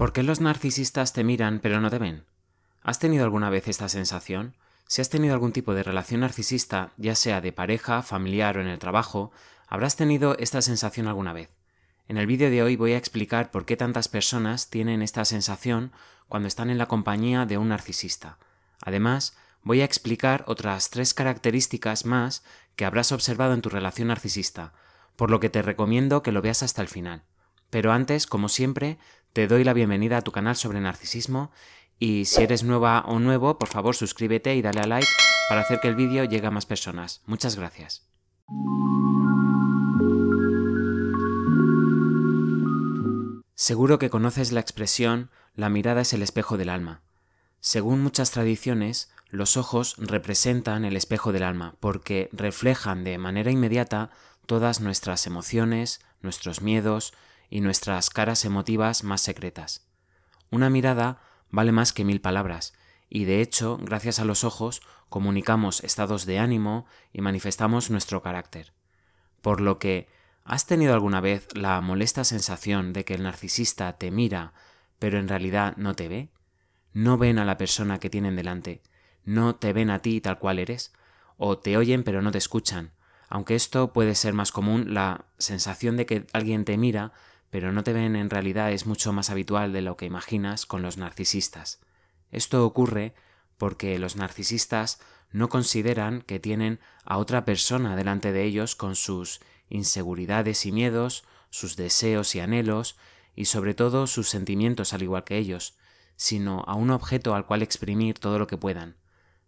¿Por qué los narcisistas te miran pero no te ven? ¿Has tenido alguna vez esta sensación? Si has tenido algún tipo de relación narcisista, ya sea de pareja, familiar o en el trabajo, habrás tenido esta sensación alguna vez. En el vídeo de hoy voy a explicar por qué tantas personas tienen esta sensación cuando están en la compañía de un narcisista. Además, voy a explicar otras tres características más que habrás observado en tu relación narcisista, por lo que te recomiendo que lo veas hasta el final. Pero antes, como siempre, te doy la bienvenida a tu canal sobre narcisismo y si eres nueva o nuevo, por favor suscríbete y dale a like para hacer que el vídeo llegue a más personas. Muchas gracias. Seguro que conoces la expresión la mirada es el espejo del alma. Según muchas tradiciones, los ojos representan el espejo del alma porque reflejan de manera inmediata todas nuestras emociones, nuestros miedos, y nuestras caras emotivas más secretas. Una mirada vale más que mil palabras, y de hecho, gracias a los ojos, comunicamos estados de ánimo y manifestamos nuestro carácter. Por lo que, ¿has tenido alguna vez la molesta sensación de que el narcisista te mira, pero en realidad no te ve? No ven a la persona que tienen delante, no te ven a ti tal cual eres, o te oyen pero no te escuchan, aunque esto puede ser más común la sensación de que alguien te mira, pero no te ven en realidad es mucho más habitual de lo que imaginas con los narcisistas. Esto ocurre porque los narcisistas no consideran que tienen a otra persona delante de ellos con sus inseguridades y miedos, sus deseos y anhelos, y sobre todo sus sentimientos al igual que ellos, sino a un objeto al cual exprimir todo lo que puedan.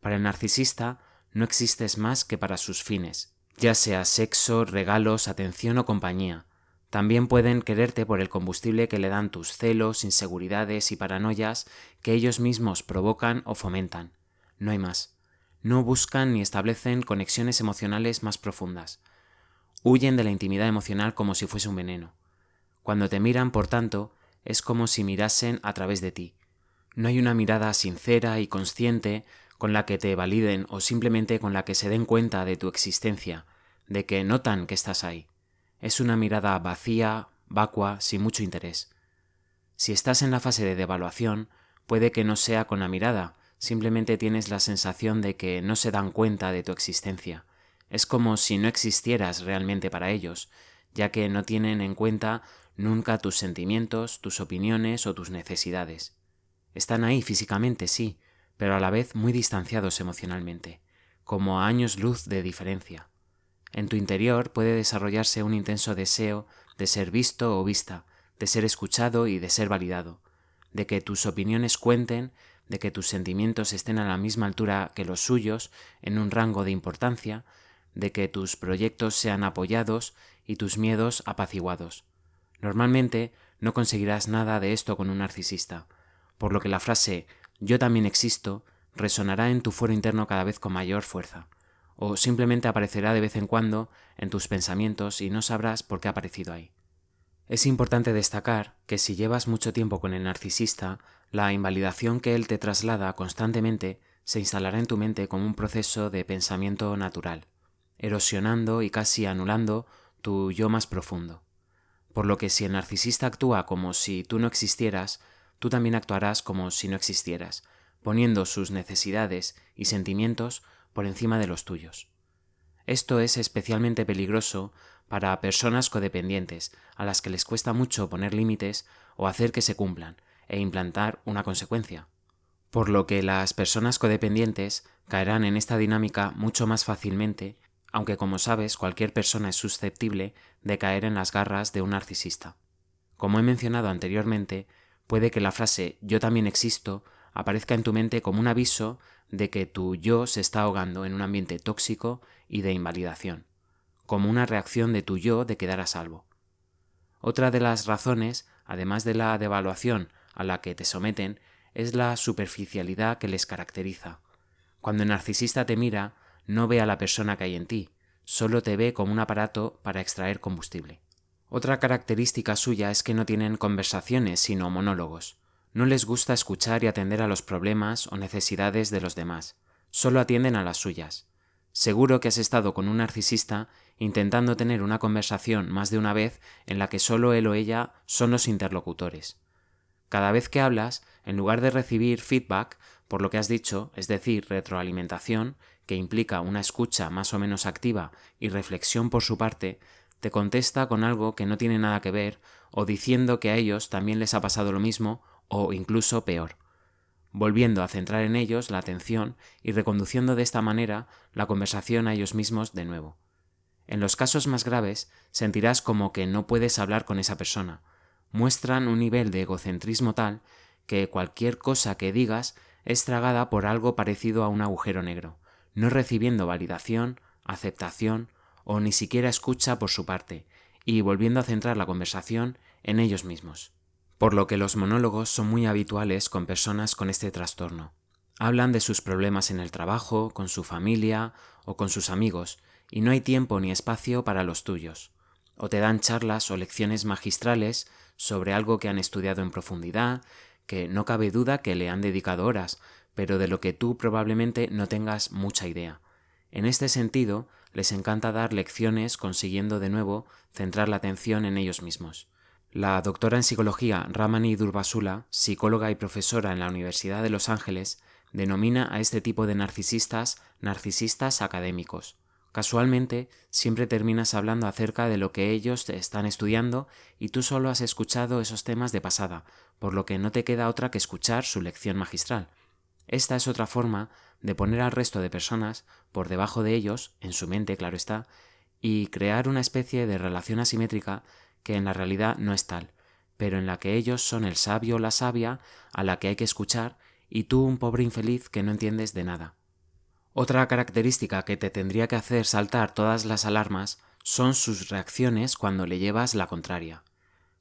Para el narcisista no existes más que para sus fines, ya sea sexo, regalos, atención o compañía, también pueden quererte por el combustible que le dan tus celos, inseguridades y paranoias que ellos mismos provocan o fomentan. No hay más. No buscan ni establecen conexiones emocionales más profundas. Huyen de la intimidad emocional como si fuese un veneno. Cuando te miran, por tanto, es como si mirasen a través de ti. No hay una mirada sincera y consciente con la que te validen o simplemente con la que se den cuenta de tu existencia, de que notan que estás ahí. Es una mirada vacía, vacua, sin mucho interés. Si estás en la fase de devaluación, puede que no sea con la mirada, simplemente tienes la sensación de que no se dan cuenta de tu existencia. Es como si no existieras realmente para ellos, ya que no tienen en cuenta nunca tus sentimientos, tus opiniones o tus necesidades. Están ahí físicamente, sí, pero a la vez muy distanciados emocionalmente, como a años luz de diferencia. En tu interior puede desarrollarse un intenso deseo de ser visto o vista, de ser escuchado y de ser validado, de que tus opiniones cuenten, de que tus sentimientos estén a la misma altura que los suyos, en un rango de importancia, de que tus proyectos sean apoyados y tus miedos apaciguados. Normalmente no conseguirás nada de esto con un narcisista, por lo que la frase yo también existo resonará en tu fuero interno cada vez con mayor fuerza o simplemente aparecerá de vez en cuando en tus pensamientos y no sabrás por qué ha aparecido ahí. Es importante destacar que si llevas mucho tiempo con el narcisista, la invalidación que él te traslada constantemente se instalará en tu mente como un proceso de pensamiento natural, erosionando y casi anulando tu yo más profundo. Por lo que si el narcisista actúa como si tú no existieras, tú también actuarás como si no existieras, poniendo sus necesidades y sentimientos por encima de los tuyos. Esto es especialmente peligroso para personas codependientes, a las que les cuesta mucho poner límites o hacer que se cumplan, e implantar una consecuencia. Por lo que las personas codependientes caerán en esta dinámica mucho más fácilmente, aunque como sabes cualquier persona es susceptible de caer en las garras de un narcisista. Como he mencionado anteriormente, puede que la frase yo también existo aparezca en tu mente como un aviso de que tu yo se está ahogando en un ambiente tóxico y de invalidación, como una reacción de tu yo de quedar a salvo. Otra de las razones, además de la devaluación a la que te someten, es la superficialidad que les caracteriza. Cuando el narcisista te mira, no ve a la persona que hay en ti, solo te ve como un aparato para extraer combustible. Otra característica suya es que no tienen conversaciones, sino monólogos. No les gusta escuchar y atender a los problemas o necesidades de los demás, solo atienden a las suyas. Seguro que has estado con un narcisista intentando tener una conversación más de una vez en la que solo él o ella son los interlocutores. Cada vez que hablas, en lugar de recibir feedback por lo que has dicho, es decir, retroalimentación, que implica una escucha más o menos activa y reflexión por su parte, te contesta con algo que no tiene nada que ver o diciendo que a ellos también les ha pasado lo mismo o incluso peor, volviendo a centrar en ellos la atención y reconduciendo de esta manera la conversación a ellos mismos de nuevo. En los casos más graves, sentirás como que no puedes hablar con esa persona. Muestran un nivel de egocentrismo tal que cualquier cosa que digas es tragada por algo parecido a un agujero negro, no recibiendo validación, aceptación o ni siquiera escucha por su parte, y volviendo a centrar la conversación en ellos mismos por lo que los monólogos son muy habituales con personas con este trastorno. Hablan de sus problemas en el trabajo, con su familia o con sus amigos, y no hay tiempo ni espacio para los tuyos. O te dan charlas o lecciones magistrales sobre algo que han estudiado en profundidad, que no cabe duda que le han dedicado horas, pero de lo que tú probablemente no tengas mucha idea. En este sentido, les encanta dar lecciones consiguiendo de nuevo centrar la atención en ellos mismos. La doctora en psicología Ramani Durvasula, psicóloga y profesora en la Universidad de Los Ángeles, denomina a este tipo de narcisistas narcisistas académicos. Casualmente, siempre terminas hablando acerca de lo que ellos están estudiando y tú solo has escuchado esos temas de pasada, por lo que no te queda otra que escuchar su lección magistral. Esta es otra forma de poner al resto de personas por debajo de ellos, en su mente claro está, y crear una especie de relación asimétrica que en la realidad no es tal, pero en la que ellos son el sabio o la sabia a la que hay que escuchar y tú un pobre infeliz que no entiendes de nada. Otra característica que te tendría que hacer saltar todas las alarmas son sus reacciones cuando le llevas la contraria.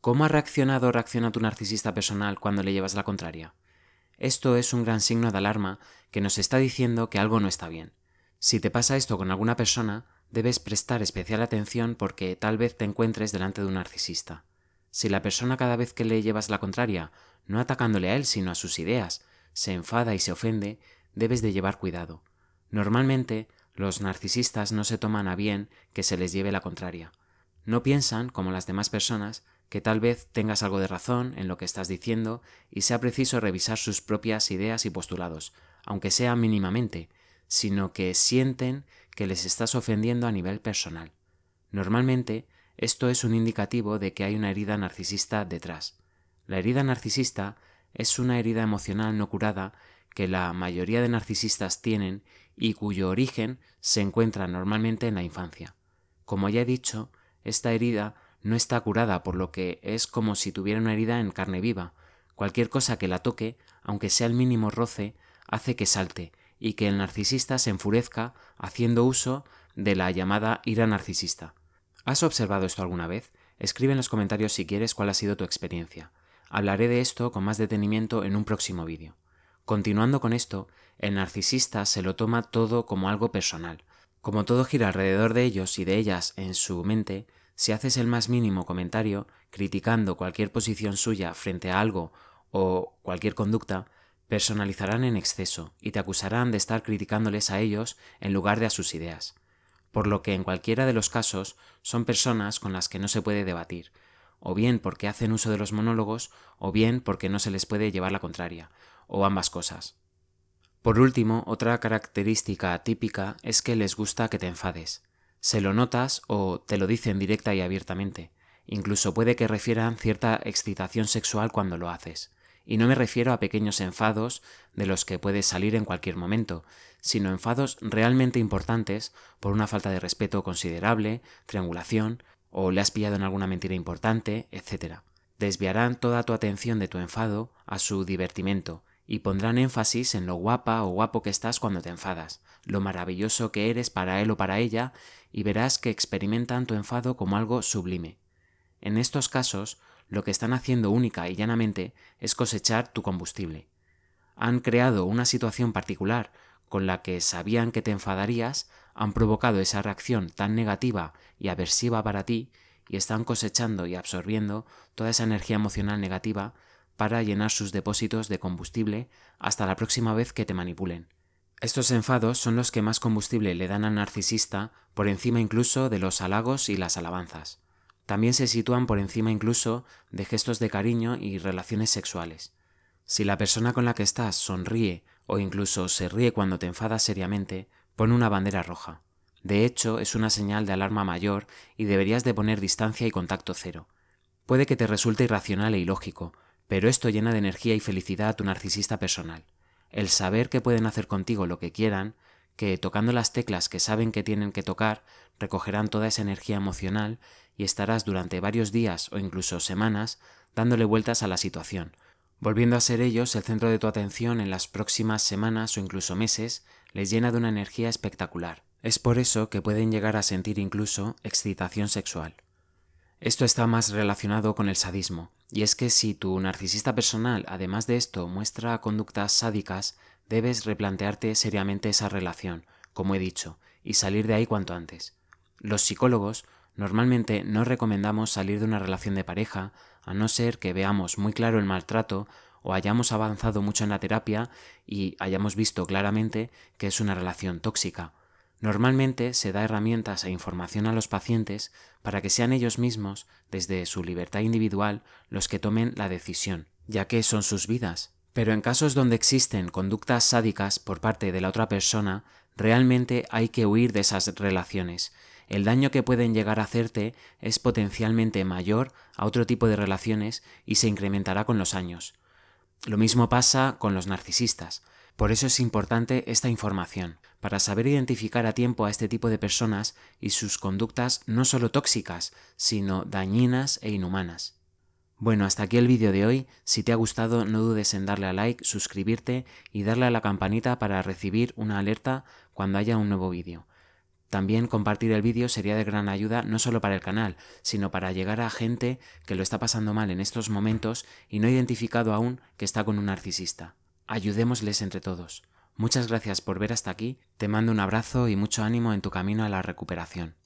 ¿Cómo ha reaccionado o reacciona tu narcisista personal cuando le llevas la contraria? Esto es un gran signo de alarma que nos está diciendo que algo no está bien. Si te pasa esto con alguna persona, debes prestar especial atención porque tal vez te encuentres delante de un narcisista. Si la persona cada vez que le llevas la contraria, no atacándole a él sino a sus ideas, se enfada y se ofende, debes de llevar cuidado. Normalmente, los narcisistas no se toman a bien que se les lleve la contraria. No piensan, como las demás personas, que tal vez tengas algo de razón en lo que estás diciendo y sea preciso revisar sus propias ideas y postulados, aunque sea mínimamente, sino que sienten que les estás ofendiendo a nivel personal. Normalmente, esto es un indicativo de que hay una herida narcisista detrás. La herida narcisista es una herida emocional no curada que la mayoría de narcisistas tienen y cuyo origen se encuentra normalmente en la infancia. Como ya he dicho, esta herida no está curada, por lo que es como si tuviera una herida en carne viva. Cualquier cosa que la toque, aunque sea el mínimo roce, hace que salte, y que el narcisista se enfurezca haciendo uso de la llamada ira narcisista. ¿Has observado esto alguna vez? Escribe en los comentarios si quieres cuál ha sido tu experiencia. Hablaré de esto con más detenimiento en un próximo vídeo. Continuando con esto, el narcisista se lo toma todo como algo personal. Como todo gira alrededor de ellos y de ellas en su mente, si haces el más mínimo comentario criticando cualquier posición suya frente a algo o cualquier conducta, Personalizarán en exceso y te acusarán de estar criticándoles a ellos en lugar de a sus ideas, por lo que en cualquiera de los casos son personas con las que no se puede debatir, o bien porque hacen uso de los monólogos, o bien porque no se les puede llevar la contraria, o ambas cosas. Por último, otra característica atípica es que les gusta que te enfades. Se lo notas o te lo dicen directa y abiertamente. Incluso puede que refieran cierta excitación sexual cuando lo haces. Y no me refiero a pequeños enfados de los que puedes salir en cualquier momento, sino enfados realmente importantes por una falta de respeto considerable, triangulación, o le has pillado en alguna mentira importante, etc. Desviarán toda tu atención de tu enfado a su divertimento y pondrán énfasis en lo guapa o guapo que estás cuando te enfadas, lo maravilloso que eres para él o para ella, y verás que experimentan tu enfado como algo sublime. En estos casos, lo que están haciendo única y llanamente es cosechar tu combustible. Han creado una situación particular con la que sabían que te enfadarías, han provocado esa reacción tan negativa y aversiva para ti y están cosechando y absorbiendo toda esa energía emocional negativa para llenar sus depósitos de combustible hasta la próxima vez que te manipulen. Estos enfados son los que más combustible le dan al narcisista por encima incluso de los halagos y las alabanzas. También se sitúan por encima incluso de gestos de cariño y relaciones sexuales. Si la persona con la que estás sonríe o incluso se ríe cuando te enfadas seriamente, pon una bandera roja. De hecho, es una señal de alarma mayor y deberías de poner distancia y contacto cero. Puede que te resulte irracional e ilógico, pero esto llena de energía y felicidad a tu narcisista personal. El saber que pueden hacer contigo lo que quieran que tocando las teclas que saben que tienen que tocar, recogerán toda esa energía emocional y estarás durante varios días o incluso semanas dándole vueltas a la situación, volviendo a ser ellos el centro de tu atención en las próximas semanas o incluso meses, les llena de una energía espectacular. Es por eso que pueden llegar a sentir incluso excitación sexual. Esto está más relacionado con el sadismo, y es que si tu narcisista personal, además de esto, muestra conductas sádicas, Debes replantearte seriamente esa relación, como he dicho, y salir de ahí cuanto antes. Los psicólogos normalmente no recomendamos salir de una relación de pareja, a no ser que veamos muy claro el maltrato o hayamos avanzado mucho en la terapia y hayamos visto claramente que es una relación tóxica. Normalmente se da herramientas e información a los pacientes para que sean ellos mismos, desde su libertad individual, los que tomen la decisión, ya que son sus vidas, pero en casos donde existen conductas sádicas por parte de la otra persona, realmente hay que huir de esas relaciones. El daño que pueden llegar a hacerte es potencialmente mayor a otro tipo de relaciones y se incrementará con los años. Lo mismo pasa con los narcisistas. Por eso es importante esta información, para saber identificar a tiempo a este tipo de personas y sus conductas no solo tóxicas, sino dañinas e inhumanas. Bueno, hasta aquí el vídeo de hoy. Si te ha gustado, no dudes en darle a like, suscribirte y darle a la campanita para recibir una alerta cuando haya un nuevo vídeo. También compartir el vídeo sería de gran ayuda no solo para el canal, sino para llegar a gente que lo está pasando mal en estos momentos y no identificado aún que está con un narcisista. Ayudémosles entre todos. Muchas gracias por ver hasta aquí, te mando un abrazo y mucho ánimo en tu camino a la recuperación.